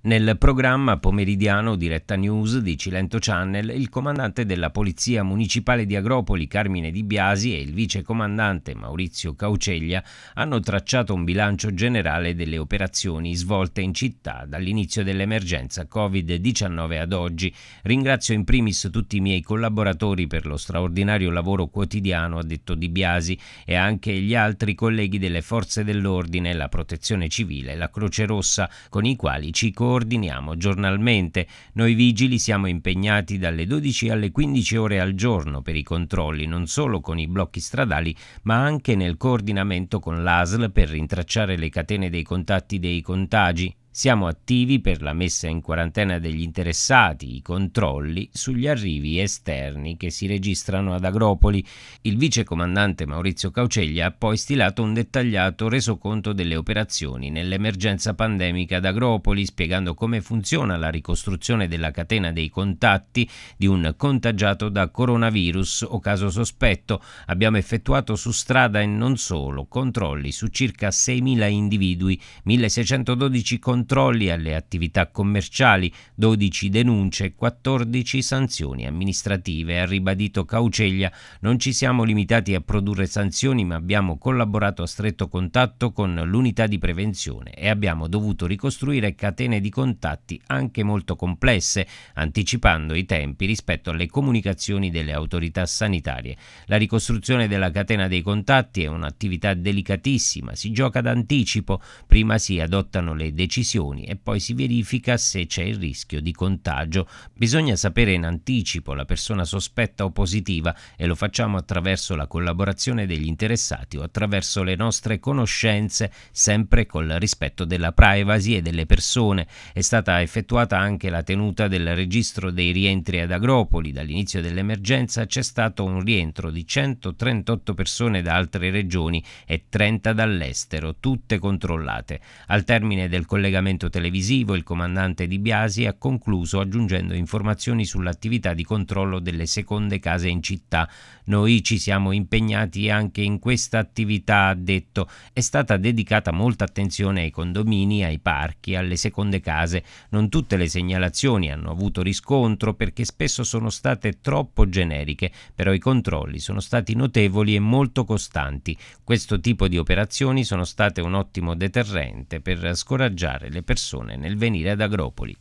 Nel programma pomeridiano Diretta News di Cilento Channel, il comandante della Polizia Municipale di Agropoli, Carmine Di Biasi, e il vicecomandante Maurizio Cauceglia hanno tracciato un bilancio generale delle operazioni svolte in città dall'inizio dell'emergenza Covid-19 ad oggi. Ringrazio in primis tutti i miei collaboratori per lo straordinario lavoro quotidiano, ha detto Di Biasi, e anche gli altri colleghi delle forze dell'ordine, la Protezione Civile e la Croce Rossa, con i quali ci coordiniamo coordiniamo giornalmente. Noi vigili siamo impegnati dalle 12 alle 15 ore al giorno per i controlli, non solo con i blocchi stradali, ma anche nel coordinamento con l'ASL per rintracciare le catene dei contatti dei contagi, siamo attivi per la messa in quarantena degli interessati, i controlli sugli arrivi esterni che si registrano ad Agropoli. Il vicecomandante Maurizio Cauceglia ha poi stilato un dettagliato resoconto delle operazioni nell'emergenza pandemica ad Agropoli, spiegando come funziona la ricostruzione della catena dei contatti di un contagiato da coronavirus o caso sospetto. Abbiamo effettuato su strada e non solo controlli su circa 6.000 individui, 1.612 contatti controlli alle attività commerciali, 12 denunce e 14 sanzioni amministrative. Ha ribadito Cauceglia, non ci siamo limitati a produrre sanzioni ma abbiamo collaborato a stretto contatto con l'unità di prevenzione e abbiamo dovuto ricostruire catene di contatti anche molto complesse, anticipando i tempi rispetto alle comunicazioni delle autorità sanitarie. La ricostruzione della catena dei contatti è un'attività delicatissima, si gioca d'anticipo, prima si adottano le decisioni infezioni e poi si verifica se c'è il rischio di contagio. Bisogna sapere in anticipo la persona sospetta o positiva e lo facciamo attraverso la collaborazione degli interessati o attraverso le nostre conoscenze, sempre col rispetto della privacy e delle persone. È stata effettuata anche la tenuta del registro dei rientri ad Agropoli. Dall'inizio dell'emergenza c'è stato un rientro di 138 persone da altre regioni e 30 dall'estero, tutte controllate. Al termine del collegamento collegamento televisivo il comandante Di Biasi ha concluso aggiungendo informazioni sull'attività di controllo delle seconde case in città. Noi ci siamo impegnati anche in questa attività, ha detto. È stata dedicata molta attenzione ai condomini, ai parchi, alle seconde case. Non tutte le segnalazioni hanno avuto riscontro perché spesso sono state troppo generiche, però i controlli sono stati notevoli e molto costanti. Questo tipo di operazioni sono state un ottimo deterrente per scoraggiare le persone nel venire ad Agropoli.